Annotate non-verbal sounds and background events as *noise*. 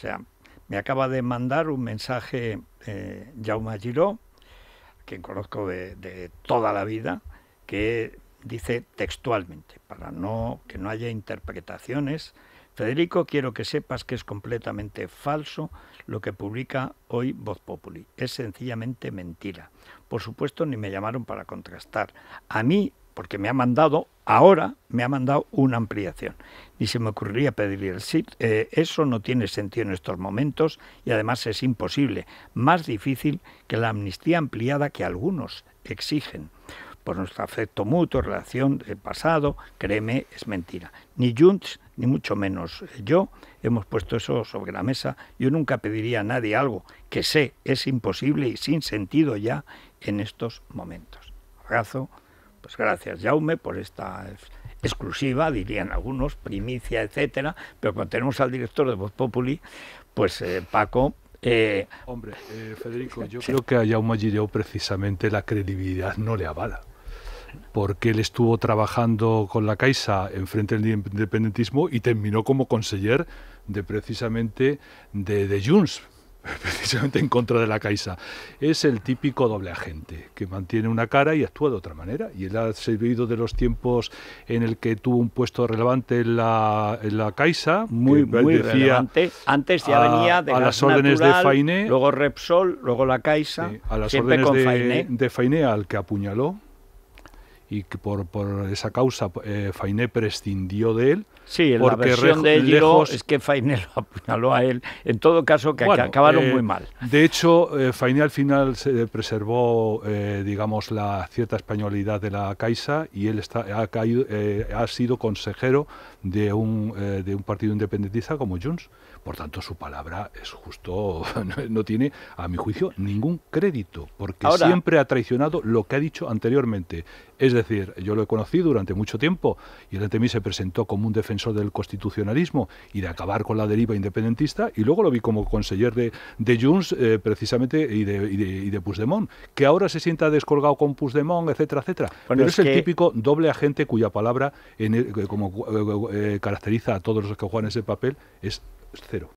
O sea, me acaba de mandar un mensaje eh, Jaume Giró, quien conozco de, toda la vida, que dice textualmente, para no que no haya interpretaciones, Federico, quiero que sepas que es completamente falso lo que publica hoy Voz Populi. Es sencillamente mentira. Por supuesto, ni me llamaron para contrastar. A mí porque me ha mandado, ahora me ha mandado una ampliación. Ni se me ocurriría pedirle el SID. Eh, eso no tiene sentido en estos momentos y además es imposible, más difícil que la amnistía ampliada que algunos exigen. Por nuestro afecto mutuo, relación del pasado, créeme, es mentira. Ni Junts, ni mucho menos yo, hemos puesto eso sobre la mesa. Yo nunca pediría a nadie algo que sé es imposible y sin sentido ya en estos momentos. Abrazo pues gracias, Jaume, por esta exclusiva, dirían algunos, primicia, etcétera. Pero cuando tenemos al director de Voz Populi, pues eh, Paco. Eh, Hombre, eh, Federico, yo creo que a Jaume Gireu precisamente la credibilidad no le avala porque él estuvo trabajando con la Caixa en frente del independentismo y terminó como conseller de precisamente de, de Junts, *laughs* precisamente en contra de la Caixa. Es el típico doble agente, que mantiene una cara y actúa de otra manera. Y él ha servido de los tiempos en el que tuvo un puesto relevante en la, en la Caixa. Muy, muy Antes ya venía de a las órdenes de Fainé. Luego Repsol, luego la Caixa. a las órdenes de de Fainé, al que apuñaló y que por, por esa causa eh, Fainé prescindió de él. Sí, la versión de ellos es que Fainé lo apuñaló a él. En todo caso, que acabaron eh, muy mal. De hecho, eh, Fainé al final se preservó, digamos, la cierta españolidad de la Caixa y él está, ha, caído, ha sido consejero de un, de un partido independentista como Junts. Por tanto, su palabra es justo, *laughs* no tiene, a mi juicio, ningún crédito, porque siempre ha traicionado lo que ha dicho anteriormente. Es es decir, yo lo he conocido durante mucho tiempo y él ante mí se presentó como un defensor del constitucionalismo y de acabar con la deriva independentista y luego lo vi como conseller de, de Junts eh, precisamente y de, y, de, Puigdemont, que ahora se sienta descolgado con Puigdemont, etcétera, etcétera. Pero es, el típico doble agente cuya palabra como eh, eh, caracteriza a todos los que juegan ese papel es cero.